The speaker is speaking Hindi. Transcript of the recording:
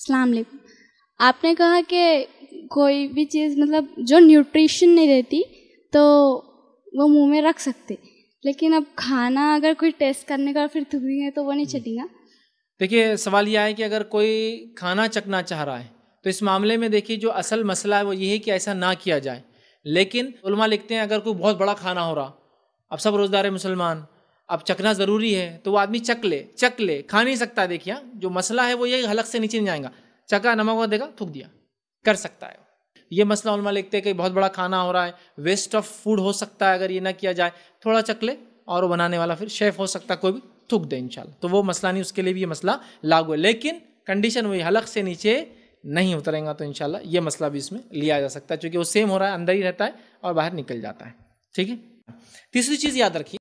अस्सलाम वालेकुम आपने कहा कि कोई भी चीज़ मतलब जो न्यूट्रिशन नहीं रहती तो वो मुंह में रख सकते लेकिन अब खाना अगर कोई टेस्ट करने का फिर थूकेंगे तो वो नहीं चलेगा देखिए सवाल यह है कि अगर कोई खाना चखना चाह रहा है तो इस मामले में देखिए जो असल मसला है वो ये है कि ऐसा ना किया जाए लेकिन उलमा लिखते हैं अगर कोई बहुत बड़ा खाना हो रहा अब सब रोज़दार मुसलमान अब चकना ज़रूरी है तो वो आदमी चक ले चक ले खा नहीं सकता देखिए हाँ, जो मसला है वो ये हलक से नीचे नहीं जाएगा चका नमक वगैरह देगा थूक दिया कर सकता है ये मसला उलमा लिखते हैं कि बहुत बड़ा खाना हो रहा है वेस्ट ऑफ फूड हो सकता है अगर ये ना किया जाए थोड़ा चक ले और बनाने वाला फिर शेफ हो सकता है कोई भी थूक दे इंशाल्लाह तो वो मसला नहीं उसके लिए भी ये मसला लागू है लेकिन कंडीशन वही हलक से नीचे नहीं उतरेगा तो इनशाला ये मसला भी इसमें लिया जा सकता है क्योंकि वो सेम हो रहा है अंदर ही रहता है और बाहर निकल जाता है ठीक है तीसरी चीज़ याद रखिए